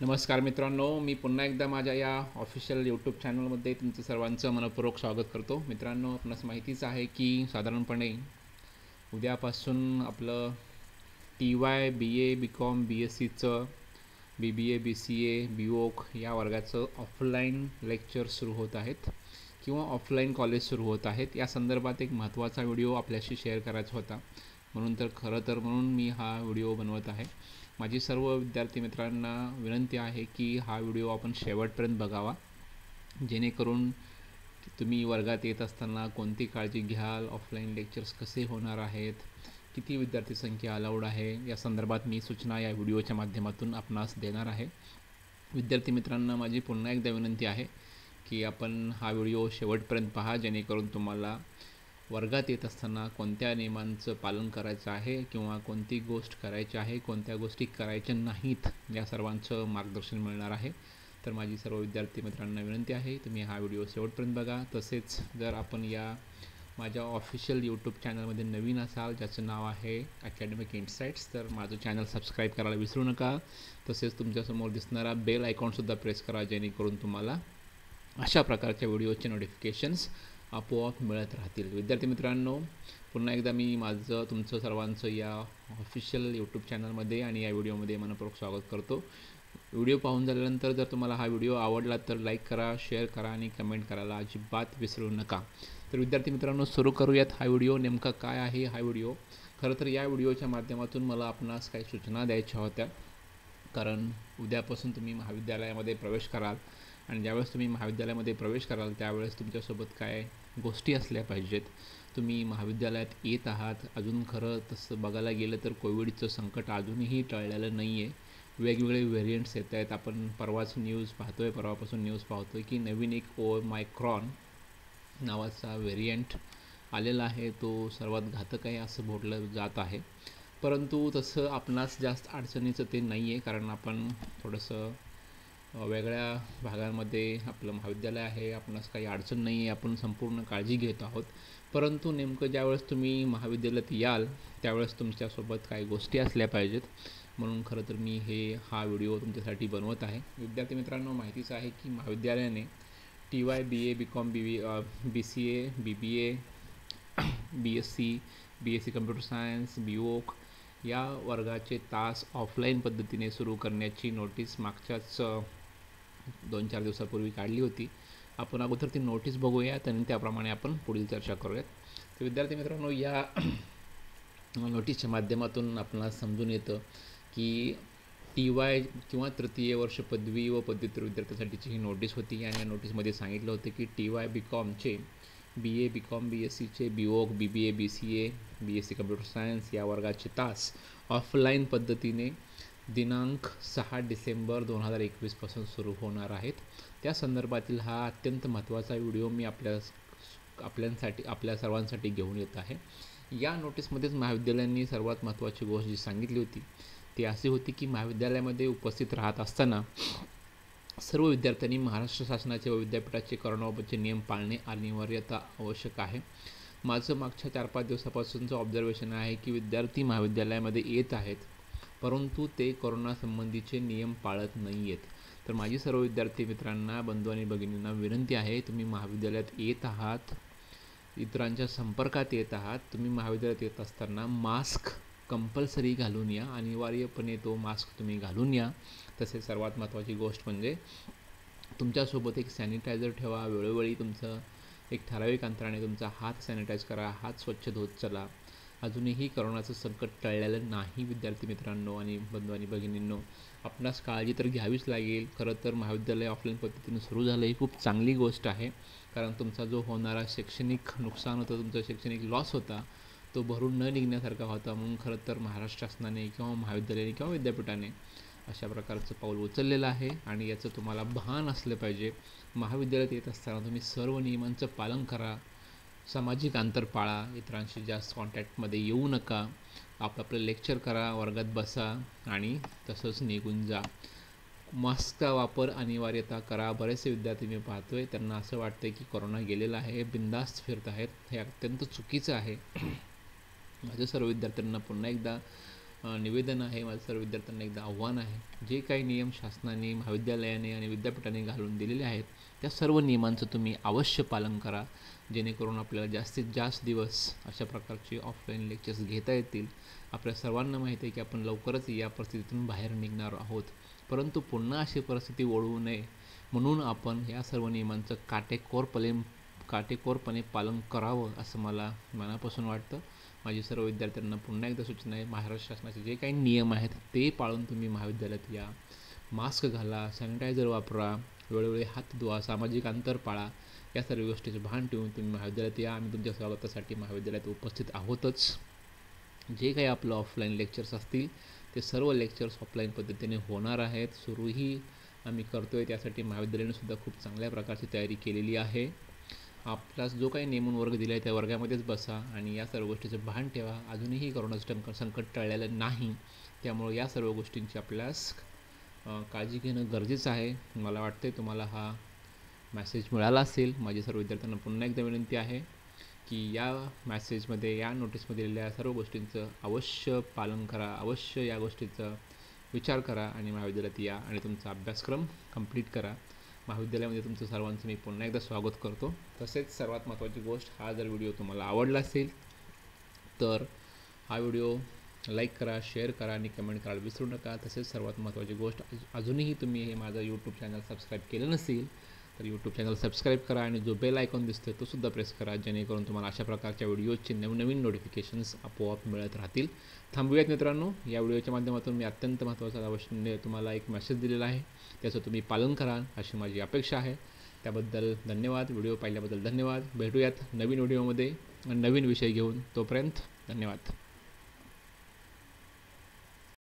नमस्कार मित्रांनो मी पुन्हा एकदा माझ्या या ऑफिशियल यूट्यूब चॅनलमध्ये तुमचं सर्वांचं मनपूर्वक स्वागत करतो मित्रांनो आपणास माहितीच आहे की साधारणपणे उद्यापासून आपलं T Y B A B com B S सीचं B B A B C A बी ओक या वर्गाचं ऑफलाईन लेक्चर सुरू होत आहेत किंवा ऑफलाईन कॉलेज सुरू होत आहेत या संदर्भात एक महत्त्वाचा व्हिडिओ आपल्याशी शेअर करायचा होता म्हणून तर खरं तर म्हणून मी हा व्हिडिओ बनवत आहे माझी सर्व विद्यार्थी मित्रांना विनंती आहे की हा व्हिडिओ आपण शेवटपर्यंत बघावा जेणेकरून तुम्ही वर्गात येत असताना कोणती काळजी घ्याल ऑफलाईन लेक्चर्स कसे होणार आहेत किती विद्यार्थी संख्या अलाउड आहे या संदर्भात मी सूचना या व्हिडिओच्या माध्यमातून आपणास देणार आहे विद्यार्थी मित्रांना माझी पुन्हा एकदा विनंती आहे की आपण हा व्हिडिओ शेवटपर्यंत पहा जेणेकरून तुम्हाला वर्गात येत असताना कोणत्या नियमांचं पालन करायचं आहे किंवा कोणती गोष्ट करायची आहे कोणत्या गोष्टी करायच्या नाहीत या सर्वांचं मार्गदर्शन मिळणार आहे तर माझी सर्व विद्यार्थी मित्रांना विनंती आहे तुम्ही हा व्हिडिओ शेवटपर्यंत बघा तसेच जर आपण या माझ्या ऑफिशियल यूट्यूब चॅनलमध्ये नवीन असाल ज्याचं नाव आहे अकॅडमिक इन्साईट्स तर माझं चॅनल सबस्क्राईब करायला विसरू नका तसेच तुमच्यासमोर दिसणारा बेल आयकॉनसुद्धा प्रेस करा जेणेकरून तुम्हाला अशा प्रकारच्या व्हिडिओचे नोटिफिकेशन्स आपोआप मिळत राहतील विद्यार्थी मित्रांनो पुन्हा एकदा मी माझं तुमचं सर्वांचं या ऑफिशियल यूट्यूब चॅनलमध्ये आणि या व्हिडिओमध्ये मनपूर्वक स्वागत करतो व्हिडिओ पाहून झाल्यानंतर जर तुम्हाला हा व्हिडिओ आवडला तर लाईक करा शेअर करा आणि कमेंट करायला अजिबात विसरू नका तर विद्यार्थी मित्रांनो सुरू करूयात हा व्हिडिओ नेमका काय आहे हा व्हिडिओ खरं तर या व्हिडिओच्या माध्यमातून मला आपणास काही सूचना द्यायच्या होत्या कारण उद्यापासून तुम्ही महाविद्यालयामध्ये प्रवेश कराल आणि ज्यावेळेस तुम्ही महाविद्यालयामध्ये प्रवेश कराल त्यावेळेस तुमच्यासोबत काय गोष्टी असल्या पाहिजेत तुम्ही महाविद्यालयात येत आहात अजून खरं तसं बघायला गेलं तर कोविडचं संकट अजूनही टळलेलं नाही आहे वेगवेगळे व्हेरियंट्स येत आहेत आपण परवाच न्यूज पाहतो आहे परवापासून न्यूज पाहतो आहे की नवीन एक ओ मायक्रॉन नावाचा व्हेरियंट आलेला आहे तो सर्वात घातक आहे असं बोललं जात आहे परंतु तसं आपणास जास्त अडचणीचं ते नाही आहे कारण आपण थोडंसं वेगळ्या भागांमध्ये आपलं महाविद्यालय आहे आपणास काही अडचण नाही आहे आपण संपूर्ण काळजी घेत आहोत परंतु नेमकं ज्यावेळेस तुम्ही महाविद्यालयात याल त्यावेळेस तुमच्यासोबत काही गोष्टी असल्या पाहिजेत म्हणून खरं तर मी हे हा व्हिडिओ तुमच्यासाठी बनवत आहे विद्यार्थी मित्रांनो माहितीच आहे की महाविद्यालयाने T Y B A B com B B B C A B B A B S C B S C computer science B ओक या वर्गाचे तास ऑफलाईन पद्धतीने सुरू करण्याची नोटीस मागच्याच दोन चार दिवसापूर्वी काढली होती आपण अगोदर ती नोटीस बघूया आणि त्याप्रमाणे आपण पुढील चर्चा करूयात तर विद्यार्थी मित्रांनो या नोटीसच्या माध्यमातून आपल्याला समजून येतं की टी वाय किंवा तृतीय वर्ष पदवी व पदव्युत्तर विद्यार्थ्यांसाठीची ही नोटीस होती आणि या नोटीसमध्ये सांगितलं होतं की टी वाय बी कॉमचे B A B com B S सीचे बी ओक B B A B C A B S C computer science या वर्गाचे तास ऑफलाईन पद्धतीने दिनांक सहा डिसेंबर दोन हजार एकवीसपासून सुरू होणार आहेत त्या संदर्भातील हा अत्यंत महत्त्वाचा व्हिडिओ मी आपल्या आपल्यांसाठी आपल्या सर्वांसाठी घेऊन येत आहे या नोटीसमध्येच महाविद्यालयांनी सर्वात महत्त्वाची गोष्ट जी सांगितली होती ती अशी होती की महाविद्यालयामध्ये उपस्थित राहत असताना सर्व विद्यार्थ्यांनी महाराष्ट्र शासनाचे व विद्यापीठाचे करोनाबाबतचे नियम पाळणे अनिवार्यता आवश्यक आहे माझं मागच्या चार पाच दिवसापासूनचं ऑब्झर्वेशन आहे की विद्यार्थी महाविद्यालयामध्ये येत आहेत परंतु ते कोरोनासंबंधीचे नियम पाळत नाही आहेत तर माझी सर्व विद्यार्थी मित्रांना बंधू आणि भगिनींना विनंती आहे तुम्ही महाविद्यालयात येत आहात इतरांच्या संपर्कात येत आहात तुम्ही महाविद्यालयात येत असताना मास्क कंपल्सरी घालून या अनिवार्यपणे तो मास्क तुम्ही घालून या तसेच सर्वात महत्त्वाची गोष्ट म्हणजे तुमच्यासोबत एक सॅनिटायझर ठेवा वेळोवेळी तुमचं एक ठराविक अंतराने तुमचा हात सॅनिटाईज करा हात स्वच्छ धुत चला अजूनही करोनाचं संकट टळलेलं नाही विद्यार्थी मित्रांनो आणि बंधू आणि भगिनींनो आपणास काळजी तर घ्यावीच लागेल खरं तर महाविद्यालय ऑफलाईन पद्धतीने सुरू झालं ही खूप चांगली गोष्ट आहे कारण तुमचा जो होणारा शैक्षणिक नुकसान होतं तुमचा शैक्षणिक लॉस होता तो भरून न निघण्यासारखा होता म्हणून खरं तर महाराष्ट्र शासनाने किंवा महाविद्यालयाने किंवा विद्यापीठाने अशा प्रकारचं पाऊल उचललेलं आहे आणि याचं तुम्हाला भान असलं पाहिजे महाविद्यालयात येत असताना तुम्ही सर्व नियमांचं पालन करा सामाजिक अंतर पाळा इतरांशी जास्त कॉन्टॅक्टमध्ये येऊ नका आपलं लेक्चर करा वर्गात बसा आणि तसंच निघून जा मास्कचा वापर अनिवार्यता करा बरेचसे विद्यार्थी मी पाहतो आहे त्यांना असं वाटतं की कोरोना गेलेला आहे बिंदास्त फिरत आहेत हे अत्यंत चुकीचं आहे माझ्या सर्व विद्यार्थ्यांना पुन्हा एकदा निवेदन आहे माझं सर्व विद्यार्थ्यांना एकदा आव्हान आहे जे काही नियम शासनाने महाविद्यालयाने आणि विद्यापीठाने घालून दिलेले आहेत त्या सर्व नियमांचं तुम्ही अवश्य पालन करा जेणेकरून आपल्याला जास्तीत जास्त दिवस अशा प्रकारचे ऑफलाईन लेक्चर्स घेता येतील आपल्या सर्वांना माहिती आहे की आपण लवकरच या परिस्थितीतून बाहेर निघणार आहोत परंतु पुन्हा अशी परिस्थिती ओढवू नये म्हणून आपण या सर्व नियमांचं काटेकोरपणे काटेकोरपणे पालन करावं असं मला मनापासून वाटतं माझी सर्व विद्यार्थ्यांना पुन्हा एकदा सूचना आहे महाराष्ट्र शासनाचे जे काही नियम आहेत ते पाळून तुम्ही महाविद्यालयात या मास्क घाला सॅनिटायझर वापरा वेळोवेळी हात धुवा सामाजिक अंतर पाळा या सर्व गोष्टीचे भान ठेवून तुम्ही महाविद्यालयात या आम्ही तुमच्या स्वागतासाठी महाविद्यालयात उपस्थित आहोतच जे काही आपलं ऑफलाईन लेक्चर्स असतील ते सर्व लेक्चर्स ऑफलाईन पद्धतीने होणार आहेत सुरूही आम्ही करतो आहे त्यासाठी महाविद्यालयाने सुद्धा खूप चांगल्या प्रकारची तयारी केलेली आहे आपला जो काही नेमून वर्ग दिला आहे त्या वर्गामध्येच बसा आणि या सर्व गोष्टीचं भान ठेवा अजूनही करोनाचं टंक संकट टळलेलं नाही त्यामुळे या सर्व गोष्टींची आपल्यास काळजी घेणं गरजेचं आहे मला वाटते तुम्हाला हा मॅसेज मिळाला असेल माझ्या सर्व विद्यार्थ्यांना पुन्हा एकदा विनंती आहे की या मॅसेजमध्ये या नोटीसमध्ये दिलेल्या सर्व गोष्टींचं अवश्य पालन करा अवश्य या गोष्टीचा विचार करा आणि महाविद्यालयात या आणि तुमचा अभ्यासक्रम कंप्लीट करा महाविद्यालयामध्ये तुमचं सर्वांचं मी पुन्हा एकदा स्वागत करतो तसेच सर्वात महत्त्वाची गोष्ट हा जर व्हिडिओ तुम्हाला आवडला असेल तर हा व्हिडिओ लाईक करा शेअर करा आणि कमेंट करायला विसरू नका तसेच सर्वात महत्त्वाची गोष्ट अजूनही तुम्ही हे माझं यूट्यूब चॅनल सबस्क्राईब केलं नसेल तर यूट्यूब चॅनल सबस्क्राईब करा आणि जो बेल आयकॉन दिसतो तो तोसुद्धा प्रेस करा जेणेकरून तुम्हाला अशा प्रकारच्या व्हिडिओजचे नवनवीन नोटिफिकेशन्स आपोआप मिळत राहतील थांबूयात मित्रांनो या व्हिडिओच्या माध्यमातून मी अत्यंत महत्त्वाचा आवश्यक तुम्हाला एक मेसेज दिलेला आहे त्याचं तुम्ही पालन करा अशी माझी अपेक्षा आहे त्याबद्दल धन्यवाद व्हिडिओ पाहिल्याबद्दल धन्यवाद भेटूयात नवीन व्हिडिओमध्ये नवीन विषय घेऊन तोपर्यंत धन्यवाद